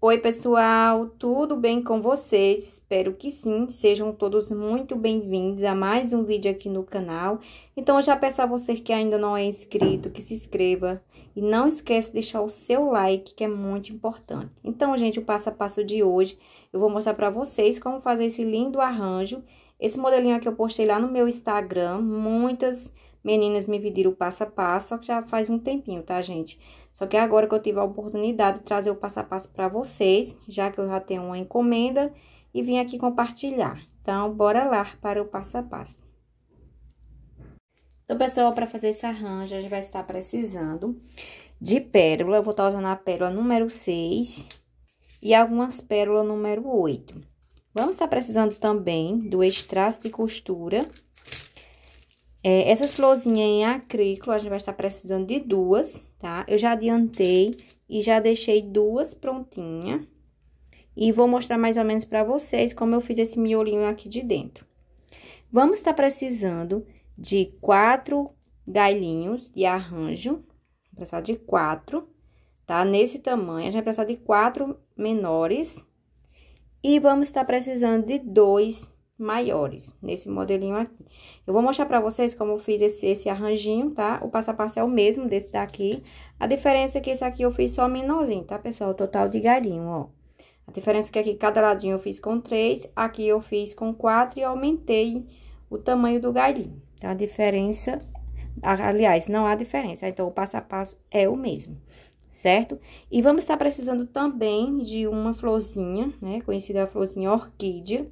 Oi, pessoal, tudo bem com vocês? Espero que sim, sejam todos muito bem-vindos a mais um vídeo aqui no canal. Então, eu já peço a você que ainda não é inscrito, que se inscreva. E não esquece de deixar o seu like, que é muito importante. Então, gente, o passo a passo de hoje, eu vou mostrar para vocês como fazer esse lindo arranjo. Esse modelinho aqui eu postei lá no meu Instagram, muitas meninas me pediram o passo a passo, só que já faz um tempinho, tá, gente? Só que agora que eu tive a oportunidade de trazer o passo a passo para vocês, já que eu já tenho uma encomenda, e vim aqui compartilhar. Então, bora lá para o passo a passo. Então, pessoal, para fazer esse arranjo, a gente vai estar precisando de pérola. Eu vou estar usando a pérola número 6 e algumas pérolas número 8. Vamos estar precisando também do extraço de costura. É, essas florzinhas em acrílico, a gente vai estar precisando de duas tá? Eu já adiantei e já deixei duas prontinhas. E vou mostrar mais ou menos pra vocês como eu fiz esse miolinho aqui de dentro. Vamos estar tá precisando de quatro galinhos de arranjo, precisar de quatro, tá? Nesse tamanho, a gente vai precisar de quatro menores. E vamos estar tá precisando de dois maiores, nesse modelinho aqui. Eu vou mostrar pra vocês como eu fiz esse, esse arranjinho, tá? O passo a passo é o mesmo desse daqui. A diferença é que esse aqui eu fiz só menorzinho, tá, pessoal? O total de galinho, ó. A diferença é que aqui, cada ladinho eu fiz com três, aqui eu fiz com quatro e aumentei o tamanho do galinho, tá? A diferença... Aliás, não há diferença, então o passo a passo é o mesmo certo? E vamos estar precisando também de uma florzinha, né? Conhecida a florzinha orquídea.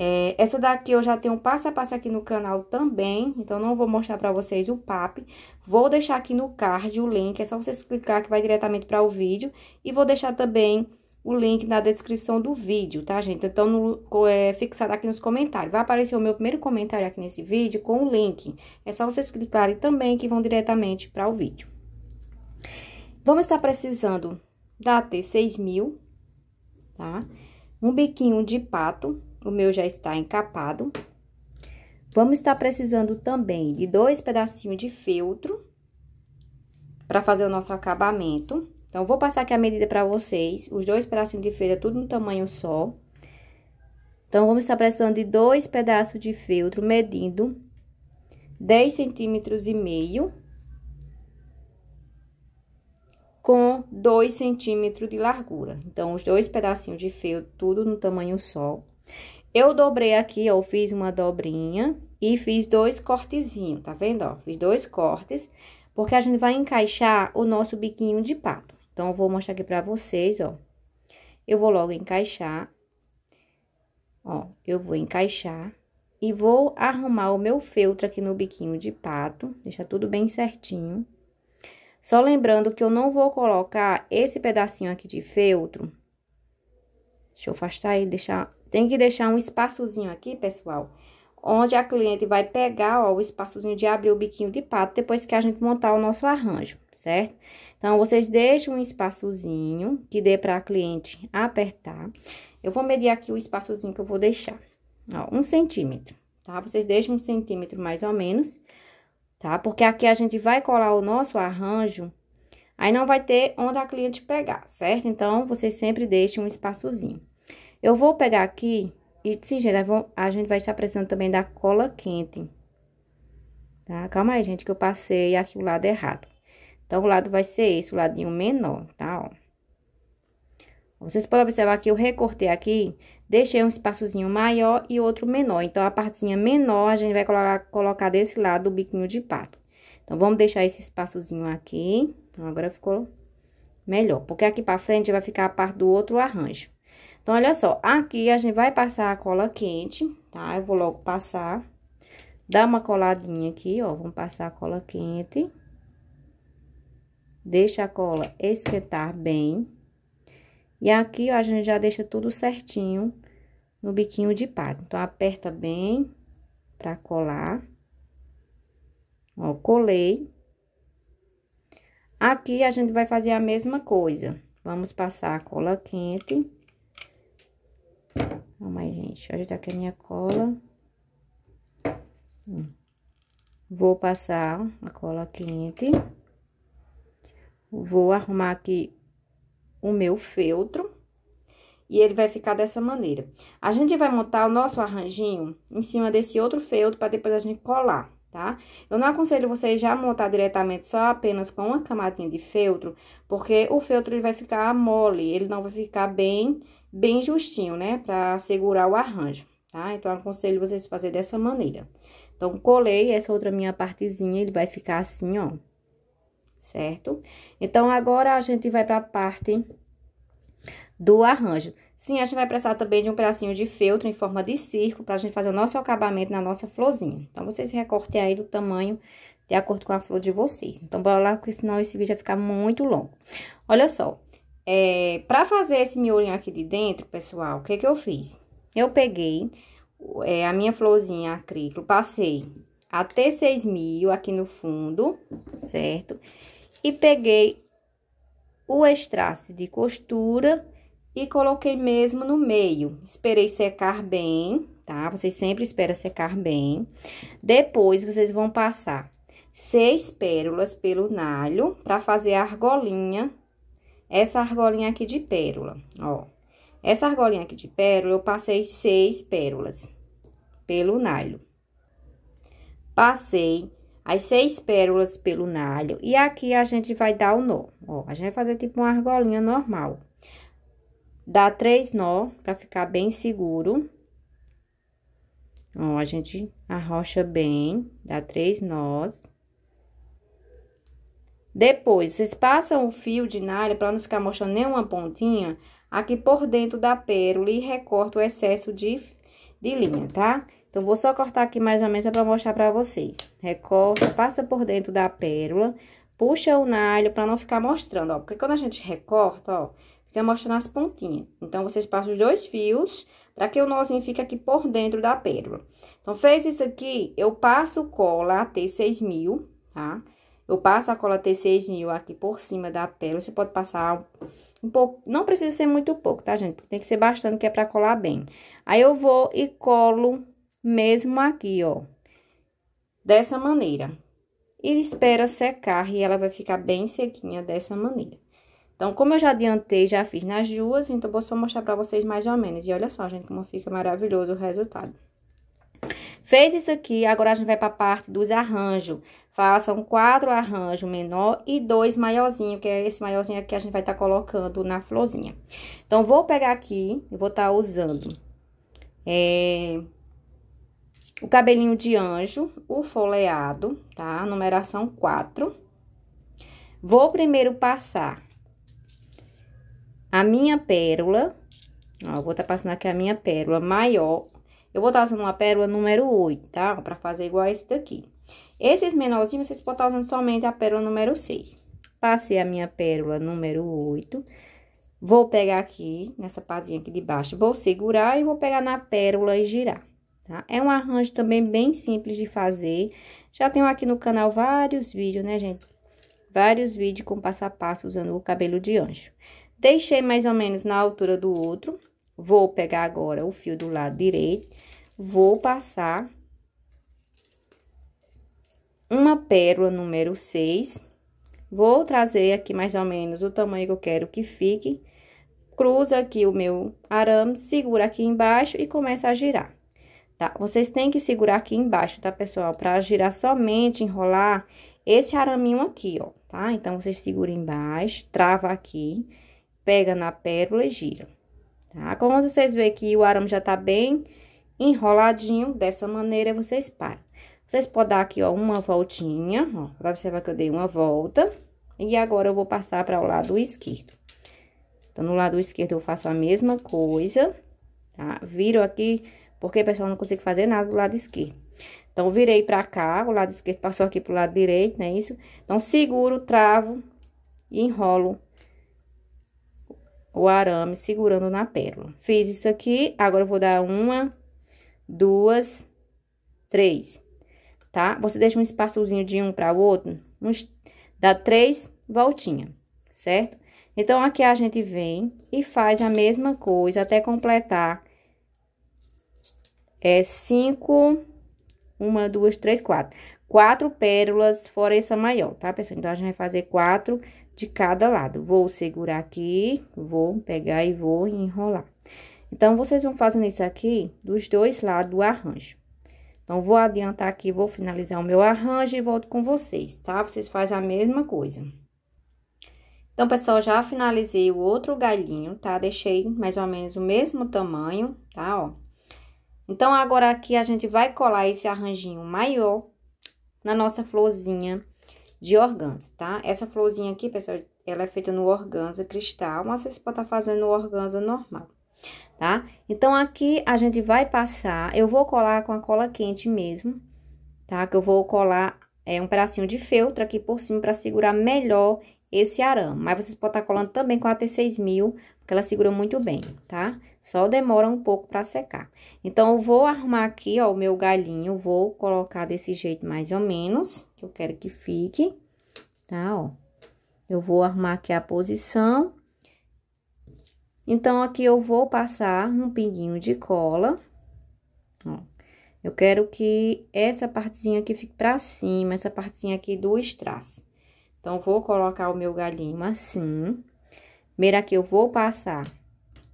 É, essa daqui eu já tenho um passo a passo aqui no canal também, então não vou mostrar pra vocês o PAP. Vou deixar aqui no card o link, é só vocês clicar que vai diretamente para o vídeo. E vou deixar também o link na descrição do vídeo, tá, gente? Então, no, é, fixado aqui nos comentários. Vai aparecer o meu primeiro comentário aqui nesse vídeo com o link. É só vocês clicarem também que vão diretamente para o vídeo. Vamos estar precisando da T6000, tá? Um biquinho de pato, o meu já está encapado. Vamos estar precisando também de dois pedacinhos de feltro para fazer o nosso acabamento. Então, vou passar aqui a medida para vocês. Os dois pedacinhos de feltro, tudo no tamanho só. Então, vamos estar precisando de dois pedaços de feltro, medindo 10 centímetros e meio com 2 centímetros de largura. Então, os dois pedacinhos de feltro, tudo no tamanho só. Eu dobrei aqui, ó, fiz uma dobrinha e fiz dois cortezinhos, tá vendo, ó? Fiz dois cortes, porque a gente vai encaixar o nosso biquinho de pato. Então, eu vou mostrar aqui pra vocês, ó. Eu vou logo encaixar. Ó, eu vou encaixar e vou arrumar o meu feltro aqui no biquinho de pato, deixar tudo bem certinho. Só lembrando que eu não vou colocar esse pedacinho aqui de feltro. Deixa eu afastar ele, deixar tem que deixar um espaçozinho aqui, pessoal, onde a cliente vai pegar, ó, o espaçozinho de abrir o biquinho de pato, depois que a gente montar o nosso arranjo, certo? Então, vocês deixam um espaçozinho que dê para a cliente apertar. Eu vou medir aqui o espaçozinho que eu vou deixar, ó, um centímetro, tá? Vocês deixam um centímetro mais ou menos, tá? Porque aqui a gente vai colar o nosso arranjo, aí não vai ter onde a cliente pegar, certo? Então, vocês sempre deixam um espaçozinho. Eu vou pegar aqui, e sim, gente, a gente vai estar precisando também da cola quente. Tá? Calma aí, gente, que eu passei aqui o lado errado. Então, o lado vai ser esse, o ladinho menor, tá, ó. Vocês podem observar que eu recortei aqui, deixei um espaçozinho maior e outro menor. Então, a partezinha menor a gente vai colocar, colocar desse lado o biquinho de pato. Então, vamos deixar esse espaçozinho aqui. Então, agora ficou melhor. Porque aqui pra frente vai ficar a parte do outro arranjo. Então, olha só, aqui a gente vai passar a cola quente, tá? Eu vou logo passar. Dá uma coladinha aqui, ó, vamos passar a cola quente. Deixa a cola esquentar bem. E aqui, ó, a gente já deixa tudo certinho no biquinho de pato. Então, aperta bem pra colar. Ó, colei. Aqui, a gente vai fazer a mesma coisa. Vamos passar a cola quente. Calma aí, gente. hoje onde tá aqui a minha cola. Hum. Vou passar a cola quente. Vou arrumar aqui o meu feltro. E ele vai ficar dessa maneira. A gente vai montar o nosso arranjinho em cima desse outro feltro, para depois a gente colar tá? Eu não aconselho vocês já montar diretamente só apenas com uma camadinha de feltro, porque o feltro ele vai ficar mole, ele não vai ficar bem, bem justinho, né? Pra segurar o arranjo, tá? Então, eu aconselho vocês a fazer dessa maneira. Então, colei essa outra minha partezinha, ele vai ficar assim, ó, certo? Então, agora a gente vai pra parte do arranjo. Sim, a gente vai precisar também de um pedacinho de feltro em forma de circo para a gente fazer o nosso acabamento na nossa florzinha. Então, vocês recortem aí do tamanho de acordo com a flor de vocês. Então, bora lá, porque senão esse vídeo vai ficar muito longo. Olha só, é, para fazer esse miolinho aqui de dentro, pessoal, o que que eu fiz? Eu peguei é, a minha florzinha acrílico, passei até 6 mil aqui no fundo, certo? E peguei o extraço de costura e coloquei mesmo no meio. Esperei secar bem, tá? Vocês sempre esperam secar bem. Depois, vocês vão passar seis pérolas pelo nalho para fazer a argolinha, essa argolinha aqui de pérola, ó. Essa argolinha aqui de pérola, eu passei seis pérolas pelo nalho. Passei as seis pérolas pelo nalho e aqui a gente vai dar o nó, ó. A gente vai fazer tipo uma argolinha normal. Dá três nó pra ficar bem seguro. Ó, a gente arrocha bem, dá três nós. Depois, vocês passam o fio de nalha para não ficar mostrando nenhuma pontinha aqui por dentro da pérola e recorta o excesso de, de linha, tá? Então, vou só cortar aqui mais ou menos para mostrar para vocês. Recorta, passa por dentro da pérola, puxa o nalho para não ficar mostrando, ó. Porque quando a gente recorta, ó, fica mostrando as pontinhas. Então, vocês passam os dois fios para que o nozinho fique aqui por dentro da pérola. Então, fez isso aqui, eu passo cola T6000, tá? Eu passo a cola T6000 aqui por cima da pérola. Você pode passar um pouco, não precisa ser muito pouco, tá, gente? tem que ser bastante, que é para colar bem. Aí, eu vou e colo mesmo aqui, ó. Dessa maneira. E espera secar e ela vai ficar bem sequinha dessa maneira. Então, como eu já adiantei, já fiz nas duas, então vou só mostrar pra vocês mais ou menos. E olha só, gente, como fica maravilhoso o resultado. Fez isso aqui, agora a gente vai para a parte dos arranjos. Façam quatro arranjos menor e dois maiorzinho, que é esse maiorzinho aqui que a gente vai estar tá colocando na florzinha. Então, vou pegar aqui, e vou estar tá usando é, o cabelinho de anjo, o foleado, tá? Numeração 4. Vou primeiro passar a minha pérola, ó, eu vou tá passando aqui a minha pérola maior. Eu vou estar tá usando uma pérola número 8, tá? Pra fazer igual esse daqui. Esses menorzinhos, vocês podem estar tá usando somente a pérola número 6. Passei a minha pérola número 8. Vou pegar aqui, nessa pazinha aqui de baixo, vou segurar e vou pegar na pérola e girar, tá? É um arranjo também bem simples de fazer. Já tenho aqui no canal vários vídeos, né, gente? Vários vídeos com passo a passo usando o cabelo de anjo. Deixei mais ou menos na altura do outro. Vou pegar agora o fio do lado direito. Vou passar uma pérola número 6. Vou trazer aqui mais ou menos o tamanho que eu quero que fique. Cruza aqui o meu arame, segura aqui embaixo e começa a girar, tá? Vocês têm que segurar aqui embaixo, tá, pessoal? Pra girar somente, enrolar esse araminho aqui, ó, tá? Então, vocês seguram embaixo, trava aqui pega na pérola e gira, tá? Quando vocês verem que o arame já tá bem enroladinho, dessa maneira, vocês param. Vocês podem dar aqui, ó, uma voltinha, ó, vai observar que eu dei uma volta. E agora, eu vou passar para o lado esquerdo. Então, no lado esquerdo, eu faço a mesma coisa, tá? Viro aqui, porque, pessoal, não consigo fazer nada do lado esquerdo. Então, virei pra cá, o lado esquerdo passou aqui pro lado direito, né? Isso. Então, seguro, travo e enrolo o arame segurando na pérola. Fiz isso aqui, agora eu vou dar uma, duas, três, tá? Você deixa um espaçozinho de um para o outro, uns, dá três voltinhas, certo? Então, aqui a gente vem e faz a mesma coisa até completar é cinco, uma, duas, três, quatro. Quatro pérolas fora essa maior, tá, pessoal? Então, a gente vai fazer quatro de cada lado. Vou segurar aqui, vou pegar e vou enrolar. Então, vocês vão fazendo isso aqui dos dois lados do arranjo. Então, vou adiantar aqui, vou finalizar o meu arranjo e volto com vocês, tá? Vocês fazem a mesma coisa. Então, pessoal, já finalizei o outro galhinho, tá? Deixei mais ou menos o mesmo tamanho, tá? Ó. Então, agora aqui a gente vai colar esse arranjinho maior na nossa florzinha de organza, tá? Essa florzinha aqui, pessoal, ela é feita no organza cristal, mas vocês podem estar tá fazendo no organza normal, tá? Então, aqui a gente vai passar, eu vou colar com a cola quente mesmo, tá? Que eu vou colar é, um pedacinho de feltro aqui por cima para segurar melhor esse arame. Mas vocês podem estar colando também com a T6000, porque ela segura muito bem, tá? Só demora um pouco para secar. Então, eu vou arrumar aqui, ó, o meu galhinho. Vou colocar desse jeito mais ou menos, que eu quero que fique, tá? Ó, eu vou arrumar aqui a posição. Então, aqui eu vou passar um pinguinho de cola, ó. Eu quero que essa partezinha aqui fique pra cima, essa partezinha aqui do strass. Então, vou colocar o meu galinho assim. Primeiro aqui, eu vou passar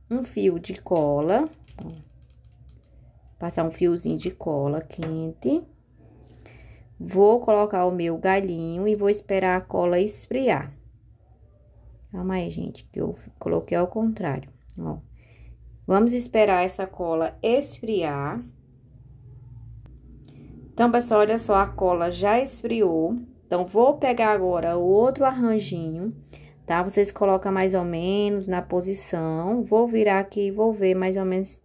um fio de cola. Ó. Passar um fiozinho de cola quente. Vou colocar o meu galinho e vou esperar a cola esfriar. Calma aí, gente, que eu coloquei ao contrário, ó. Vamos esperar essa cola esfriar. Então, pessoal, olha só, a cola já esfriou. Então, vou pegar agora o outro arranjinho, tá? Vocês colocam mais ou menos na posição. Vou virar aqui e vou ver mais ou menos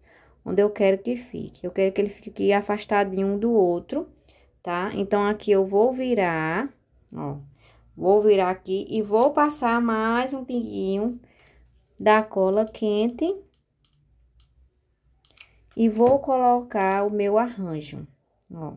onde eu quero que fique. Eu quero que ele fique aqui de um do outro, tá? Então, aqui eu vou virar, ó. Vou virar aqui e vou passar mais um pinguinho da cola quente. E vou colocar o meu arranjo, ó.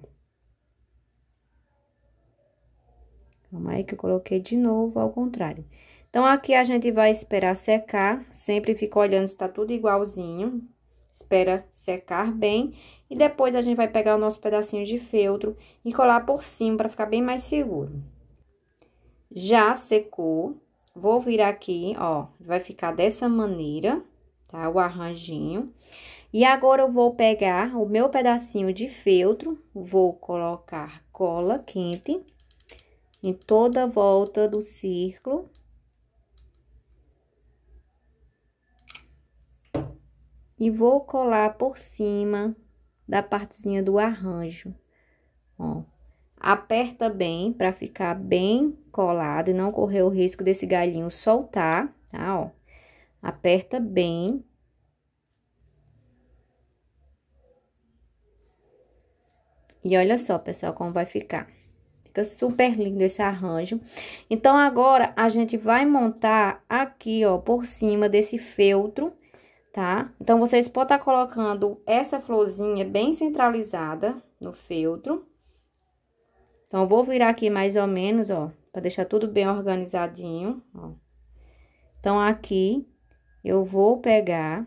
Calma aí que eu coloquei de novo ao contrário. Então, aqui a gente vai esperar secar, sempre fica olhando se tá tudo igualzinho. Espera secar bem e depois a gente vai pegar o nosso pedacinho de feltro e colar por cima para ficar bem mais seguro. Já secou, vou vir aqui, ó, vai ficar dessa maneira, tá? O arranjinho. E agora eu vou pegar o meu pedacinho de feltro, vou colocar cola quente em toda a volta do círculo. E vou colar por cima da partezinha do arranjo, ó. Aperta bem para ficar bem colado e não correr o risco desse galhinho soltar, tá, ó. Aperta bem E olha só, pessoal, como vai ficar. Fica super lindo esse arranjo. Então, agora, a gente vai montar aqui, ó, por cima desse feltro, tá? Então, vocês podem estar tá colocando essa florzinha bem centralizada no feltro. Então, vou virar aqui mais ou menos, ó, pra deixar tudo bem organizadinho, ó. Então, aqui, eu vou pegar...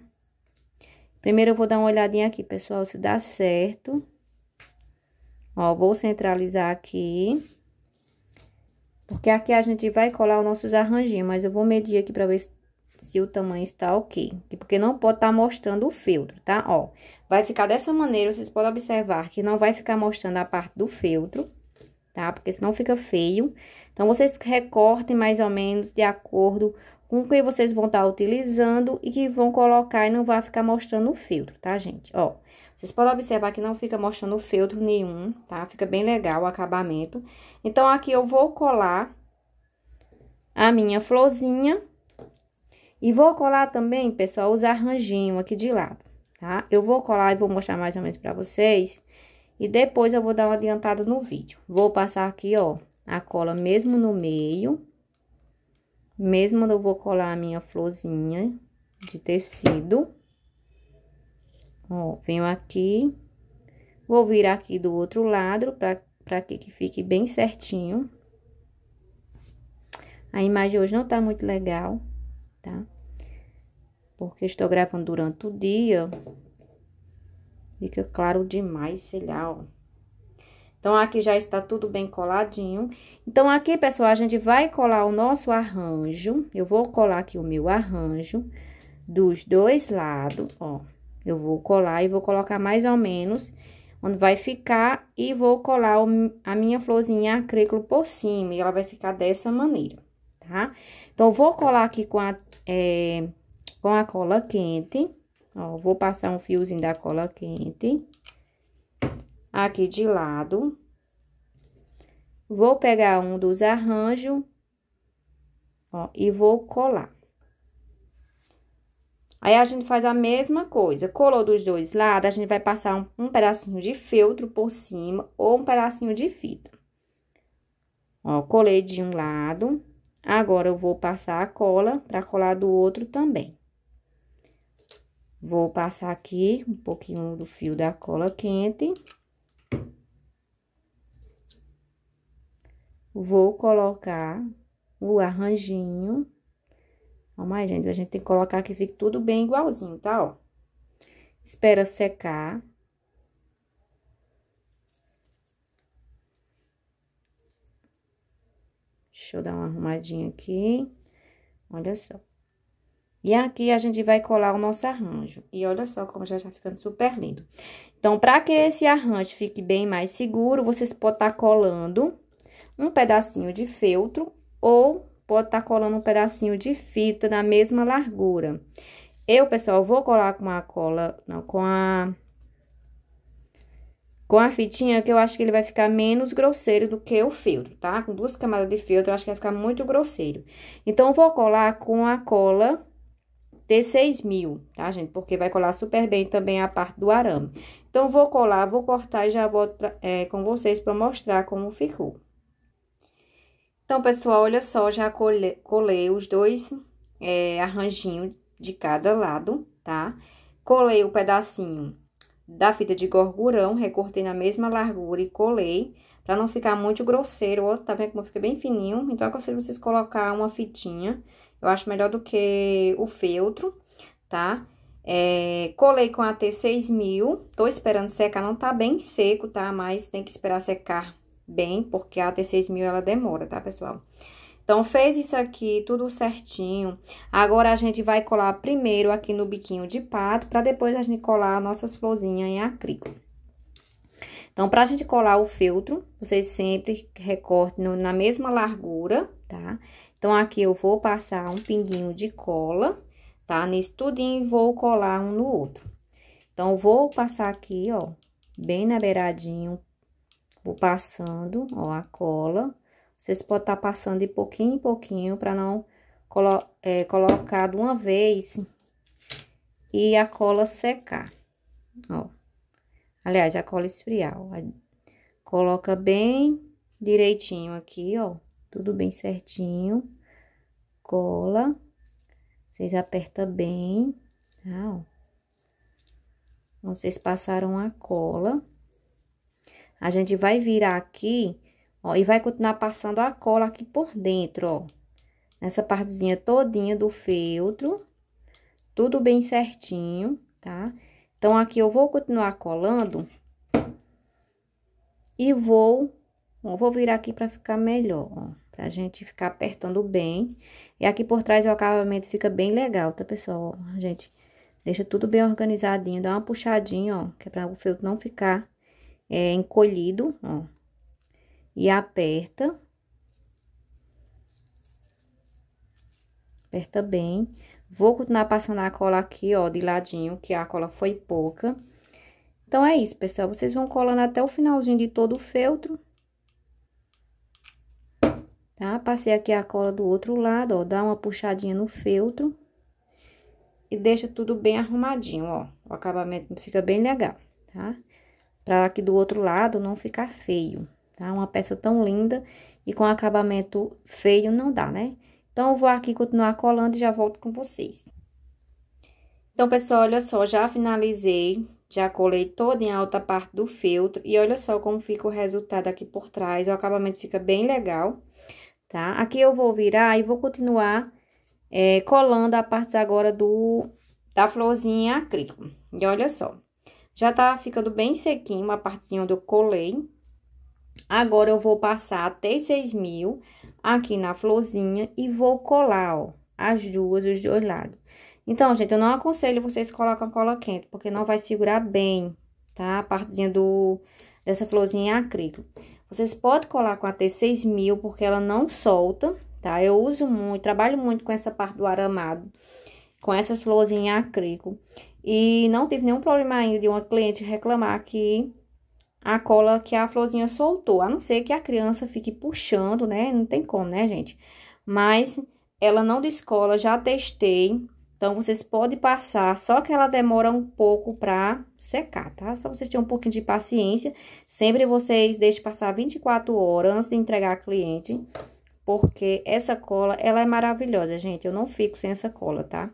Primeiro, eu vou dar uma olhadinha aqui, pessoal, se dá certo. Ó, vou centralizar aqui. Porque aqui a gente vai colar os nossos arranjinhos, mas eu vou medir aqui pra ver se, se o tamanho está ok. Porque não pode estar tá mostrando o feltro, tá? Ó, vai ficar dessa maneira, vocês podem observar que não vai ficar mostrando a parte do feltro, tá? Porque senão fica feio. Então, vocês recortem mais ou menos de acordo com que vocês vão estar tá utilizando e que vão colocar e não vai ficar mostrando o feltro, tá, gente? Ó, vocês podem observar que não fica mostrando feltro nenhum, tá? Fica bem legal o acabamento. Então, aqui eu vou colar a minha florzinha e vou colar também, pessoal, os arranjinhos aqui de lado, tá? Eu vou colar e vou mostrar mais ou menos pra vocês e depois eu vou dar uma adiantada no vídeo. Vou passar aqui, ó, a cola mesmo no meio, mesmo eu vou colar a minha florzinha de tecido. Ó, venho aqui. Vou virar aqui do outro lado pra, pra que, que fique bem certinho. A imagem hoje não tá muito legal, tá? Porque estou gravando durante o dia. Fica claro demais, sei lá, ó. Então, aqui já está tudo bem coladinho. Então, aqui, pessoal, a gente vai colar o nosso arranjo. Eu vou colar aqui o meu arranjo dos dois lados, ó. Eu vou colar e vou colocar mais ou menos onde vai ficar e vou colar o, a minha florzinha acrículo por cima. E ela vai ficar dessa maneira, tá? Então, vou colar aqui com a, é, com a cola quente, ó. Vou passar um fiozinho da cola quente aqui de lado. Vou pegar um dos arranjos, ó, e vou colar. Aí, a gente faz a mesma coisa. Colou dos dois lados, a gente vai passar um, um pedacinho de feltro por cima ou um pedacinho de fita. Ó, colei de um lado. Agora, eu vou passar a cola pra colar do outro também. Vou passar aqui um pouquinho do fio da cola quente. vou colocar o arranjinho. Calma aí, gente, a gente tem que colocar que fique tudo bem igualzinho, tá? Ó. Espera secar. Deixa eu dar uma arrumadinha aqui. Olha só. E aqui a gente vai colar o nosso arranjo. E olha só como já está ficando super lindo. Então, para que esse arranjo fique bem mais seguro, vocês podem estar tá colando um pedacinho de feltro ou pode estar tá colando um pedacinho de fita da mesma largura. Eu, pessoal, vou colar com a cola, não, com a... Com a fitinha, que eu acho que ele vai ficar menos grosseiro do que o feltro, tá? Com duas camadas de feltro, eu acho que vai ficar muito grosseiro. Então, vou colar com a cola T6000, tá, gente? Porque vai colar super bem também a parte do arame. Então, vou colar, vou cortar e já volto pra, é, com vocês para mostrar como ficou. Então, pessoal, olha só, já colei, colei os dois é, arranjinhos de cada lado, tá? Colei o pedacinho da fita de gorgurão, recortei na mesma largura e colei, pra não ficar muito grosseiro, ó, tá vendo como fica bem fininho? Então, eu aconselho vocês colocar uma fitinha, eu acho melhor do que o feltro, tá? É, colei com a T6000, tô esperando secar, não tá bem seco, tá? Mas tem que esperar secar bem, porque a T6000 ela demora, tá, pessoal? Então, fez isso aqui, tudo certinho. Agora, a gente vai colar primeiro aqui no biquinho de pato, pra depois a gente colar nossas florzinhas em acrílico. Então, pra gente colar o feltro, vocês sempre recortem na mesma largura, tá? Então, aqui eu vou passar um pinguinho de cola, tá? Nesse tudinho, vou colar um no outro. Então, vou passar aqui, ó, bem na beiradinha, um Vou passando, ó, a cola. Vocês podem estar tá passando de pouquinho em pouquinho para não colo é, colocar de uma vez e a cola secar, ó. Aliás, a cola esfriar, ó. Coloca bem direitinho aqui, ó. Tudo bem certinho. Cola. Vocês apertam bem, tá, ó. Então, vocês passaram a cola. A gente vai virar aqui, ó, e vai continuar passando a cola aqui por dentro, ó. Nessa partezinha todinha do feltro. Tudo bem certinho, tá? Então, aqui eu vou continuar colando. E vou... Ó, vou virar aqui pra ficar melhor, ó pra gente ficar apertando bem. E aqui por trás o acabamento fica bem legal, tá, pessoal? A gente deixa tudo bem organizadinho, dá uma puxadinha, ó, que é pra o feltro não ficar é, encolhido, ó, e aperta. Aperta bem. Vou continuar passando a cola aqui, ó, de ladinho, que a cola foi pouca. Então, é isso, pessoal. Vocês vão colando até o finalzinho de todo o feltro. Tá? Passei aqui a cola do outro lado, ó, dá uma puxadinha no feltro. E deixa tudo bem arrumadinho, ó. O acabamento fica bem legal, tá? para que do outro lado não ficar feio, tá? Uma peça tão linda e com acabamento feio não dá, né? Então, eu vou aqui continuar colando e já volto com vocês. Então, pessoal, olha só, já finalizei, já colei toda em alta parte do feltro. E olha só como fica o resultado aqui por trás, o acabamento fica bem legal, tá? Aqui eu vou virar e vou continuar é, colando a parte agora do, da florzinha acrílico. E olha só, já tá ficando bem sequinho, uma partezinha onde eu colei. Agora, eu vou passar até 6 mil aqui na florzinha e vou colar, ó, as duas, os dois lados. Então, gente, eu não aconselho vocês a cola quente, porque não vai segurar bem, tá? A partezinha do, dessa florzinha é acrílico. Vocês podem colar com a T6000, porque ela não solta, tá? Eu uso muito, trabalho muito com essa parte do aramado, com essas florzinhas acrílico. E não tive nenhum problema ainda de uma cliente reclamar que a cola que a florzinha soltou, a não ser que a criança fique puxando, né? Não tem como, né, gente? Mas ela não descola, já testei. Então, vocês podem passar, só que ela demora um pouco pra secar, tá? Só vocês terem um pouquinho de paciência. Sempre vocês deixem passar 24 horas antes de entregar a cliente, porque essa cola, ela é maravilhosa, gente. Eu não fico sem essa cola, tá?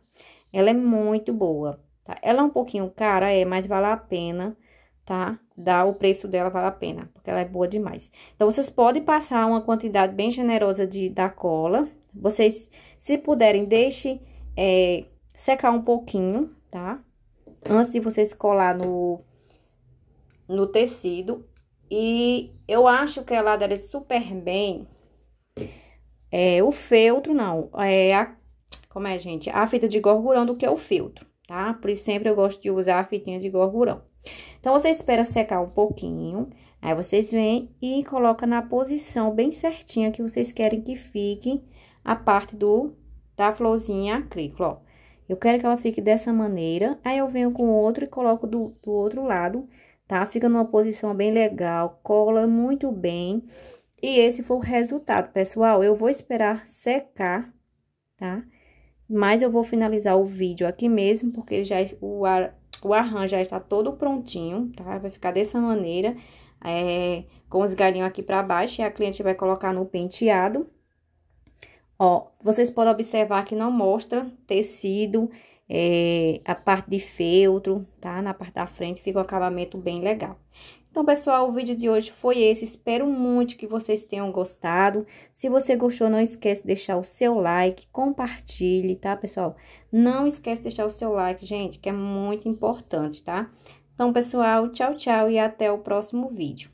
Ela é muito boa tá? Ela é um pouquinho cara, é, mas vale a pena, tá? Dá o preço dela, vale a pena, porque ela é boa demais. Então, vocês podem passar uma quantidade bem generosa de, da cola. Vocês, se puderem, deixe é, secar um pouquinho, tá? Antes de vocês colar no, no tecido. E eu acho que ela adere super bem é, o feltro, não. É a, como é, gente? A fita de gorgurão do que é o feltro tá? Por isso sempre eu gosto de usar a fitinha de gorgurão. Então, você espera secar um pouquinho, aí vocês vêm e coloca na posição bem certinha que vocês querem que fique a parte do da florzinha acrícola, ó. Eu quero que ela fique dessa maneira, aí eu venho com outro e coloco do, do outro lado, tá? Fica numa posição bem legal, cola muito bem. E esse foi o resultado, pessoal. Eu vou esperar secar, tá? Tá? Mas eu vou finalizar o vídeo aqui mesmo, porque já o, ar, o arranjo já está todo prontinho, tá? Vai ficar dessa maneira, é, com os galinhos aqui para baixo, e a cliente vai colocar no penteado. Ó, vocês podem observar que não mostra tecido, é, a parte de feltro, tá? Na parte da frente fica um acabamento bem legal. Então, pessoal, o vídeo de hoje foi esse. Espero muito que vocês tenham gostado. Se você gostou, não esquece de deixar o seu like, compartilhe, tá, pessoal? Não esquece de deixar o seu like, gente, que é muito importante, tá? Então, pessoal, tchau, tchau e até o próximo vídeo.